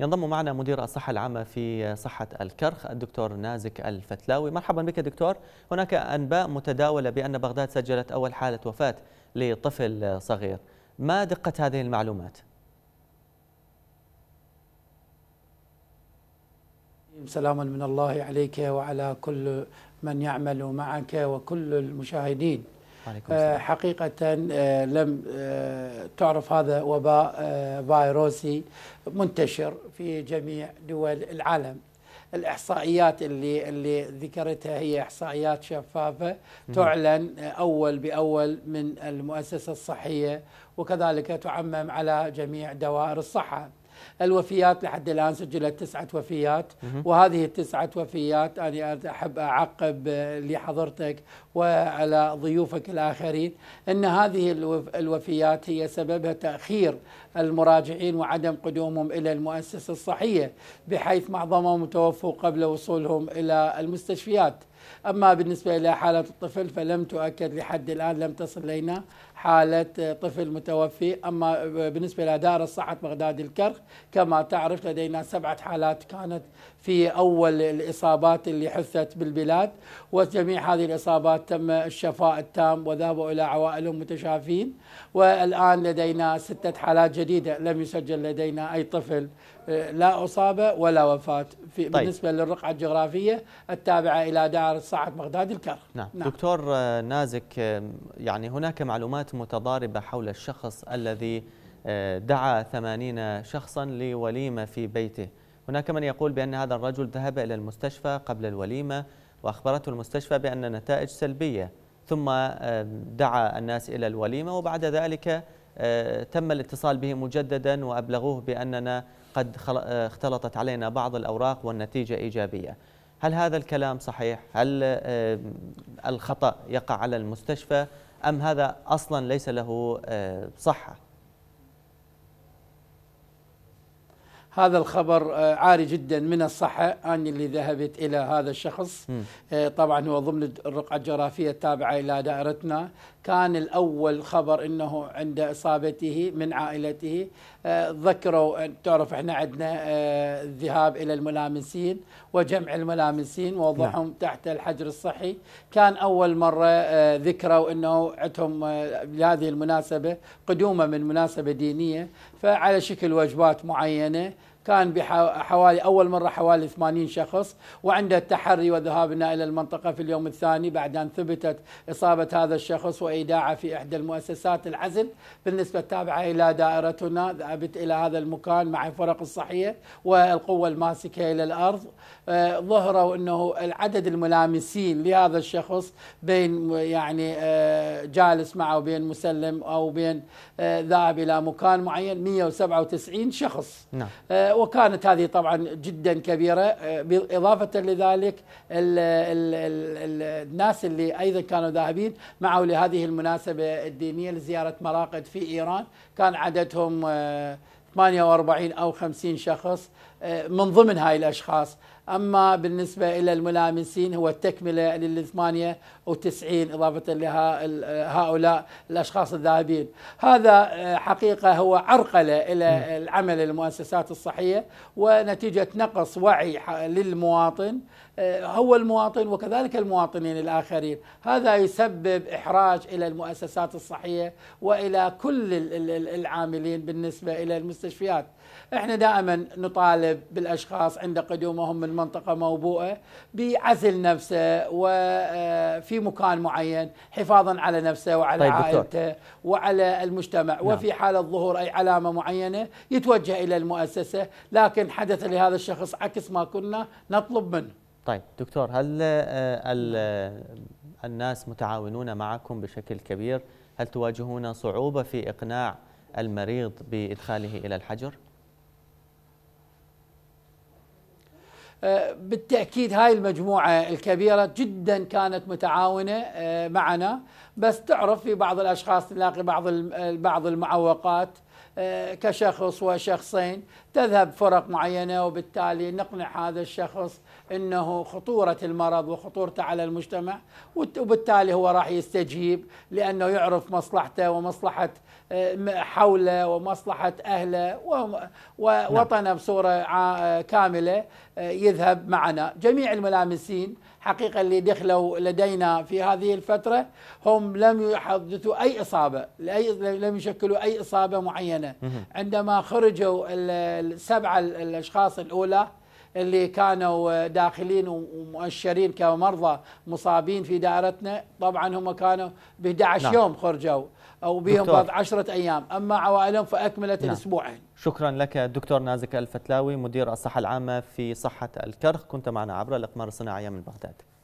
ينضم معنا مدير الصحة العامة في صحة الكرخ الدكتور نازك الفتلاوي مرحبا بك دكتور هناك أنباء متداولة بأن بغداد سجلت أول حالة وفاة لطفل صغير ما دقة هذه المعلومات؟ سلاما من الله عليك وعلى كل من يعمل معك وكل المشاهدين آه، حقيقة آه، لم آه، تعرف هذا وباء فيروسي منتشر في جميع دول العالم الاحصائيات اللي اللي ذكرتها هي احصائيات شفافه تعلن اول باول من المؤسسه الصحيه وكذلك تعمم على جميع دوائر الصحه. الوفيات لحد الآن سجلت تسعة وفيات وهذه التسعة وفيات أنا أحب أعقب لحضرتك وعلى ضيوفك الآخرين أن هذه الوفيات هي سببها تأخير المراجعين وعدم قدومهم إلى المؤسسة الصحية بحيث معظمهم توفوا قبل وصولهم إلى المستشفيات أما بالنسبة إلى حالة الطفل فلم تؤكد لحد الآن لم تصل إلينا حالة طفل متوفي أما بالنسبة لدائرة صحة بغداد الكرخ كما تعرف لدينا سبعة حالات كانت في أول الإصابات اللي حثت بالبلاد وجميع هذه الإصابات تم الشفاء التام وذهبوا إلى عوائلهم متشافين والآن لدينا ستة حالات جديدة لم يسجل لدينا أي طفل آه، لا أصابة ولا وفاة في طيب. بالنسبة للرقعة الجغرافية التابعة إلى دائرة صحة بغداد الكرخ نعم. نعم. دكتور آه، نازك يعني هناك معلومات معلومات متضاربة حول الشخص الذي آه، دعا ثمانين شخصا لوليمة في بيته هناك من يقول بأن هذا الرجل ذهب إلى المستشفى قبل الوليمة وأخبرته المستشفى بأن النتائج سلبية ثم آه، دعا الناس إلى الوليمة وبعد ذلك آه، تم الاتصال به مجددا وأبلغوه بأننا قد اختلطت علينا بعض الأوراق والنتيجة إيجابية هل هذا الكلام صحيح؟ هل آه، الخطأ يقع على المستشفى أم هذا أصلا ليس له آه، صحة؟ هذا الخبر آه، عاري جدا من الصحة أني اللي ذهبت إلى هذا الشخص آه، طبعا هو ضمن الرقعة الجغرافية التابعة إلى دائرتنا كان الأول خبر أنه عند إصابته من عائلته آه، ذكروا تعرف احنا عندنا الذهاب إلى الملامسين وجمع الملامسين ووضعهم نعم. تحت الحجر الصحي كان أول مرة ذكروا أنه عندهم لهذه المناسبة قدومة من مناسبة دينية فعلى شكل وجبات معينة كان بحوالي أول مرة حوالي 80 شخص وعند التحري وذهابنا إلى المنطقة في اليوم الثاني بعد أن ثبتت إصابة هذا الشخص وإيداعه في إحدى المؤسسات العزل بالنسبة التابعة إلى دائرتنا ذهبت إلى هذا المكان مع فرق الصحية والقوة الماسكة إلى الأرض آه، ظهروا أنه العدد الملامسين لهذا الشخص بين يعني آه، جالس معه بين مسلم أو بين آه، ذاهب إلى مكان معين 197 شخص نعم. وكانت هذه طبعا جدا كبيره آه، إضافة لذلك الـ الـ الـ الناس اللي ايضا كانوا ذاهبين معه لهذه المناسبه الدينيه لزياره مراقد في ايران كان عددهم آه، 48 أو 50 شخص آه، من ضمن هاي الأشخاص أما بالنسبة إلى الملامسين هو التكملة لل 98 إضافة لها آه، هؤلاء الأشخاص الذاهبين هذا آه، حقيقة هو عرقلة إلى العمل المؤسسات الصحية ونتيجة نقص وعي للمواطن هو المواطن وكذلك المواطنين الآخرين هذا يسبب إحراج إلى المؤسسات الصحية وإلى كل العاملين بالنسبة إلى المس المستشفيات احنا دائما نطالب بالاشخاص عند قدومهم من منطقه موبوءه بعزل نفسه وفي آه، مكان معين حفاظا على نفسه وعلى طيب عائلته دكتور. وعلى المجتمع نعم. وفي حاله ظهور اي علامه معينه يتوجه الى المؤسسه لكن حدث لهذا الشخص عكس ما كنا نطلب منه طيب دكتور هل آه، آه، الناس متعاونون معكم بشكل كبير هل تواجهون صعوبة في إقناع المريض بإدخاله إلى الحجر؟ أه، بالتأكيد هاي المجموعة الكبيرة جدا كانت متعاونة أه، معنا بس تعرف في بعض الأشخاص نلاقي بعض بعض المعوقات كشخص وشخصين تذهب فرق معينة وبالتالي نقنع هذا الشخص أنه خطورة المرض وخطورته على المجتمع وبالتالي هو راح يستجيب لأنه يعرف مصلحته ومصلحة آه، حوله ومصلحة أهله ووطنه نعم. بصورة آه، كاملة يذهب معنا جميع الملامسين حقيقة اللي دخلوا لدينا في هذه الفترة هم لم يحدثوا أي إصابة لأي لم يشكلوا أي إصابة معينة عندما خرجوا السبعة الأشخاص الأولى اللي كانوا داخلين ومؤشرين كمرضى مصابين في دائرتنا طبعا هم كانوا ب 11 نعم. يوم خرجوا أو بهم بعد 10 أيام أما عوائلهم فأكملت نعم. الأسبوعين شكرا لك دكتور نازك الفتلاوي مدير الصحة العامة في صحة الكرخ كنت معنا عبر الأقمار الصناعية من بغداد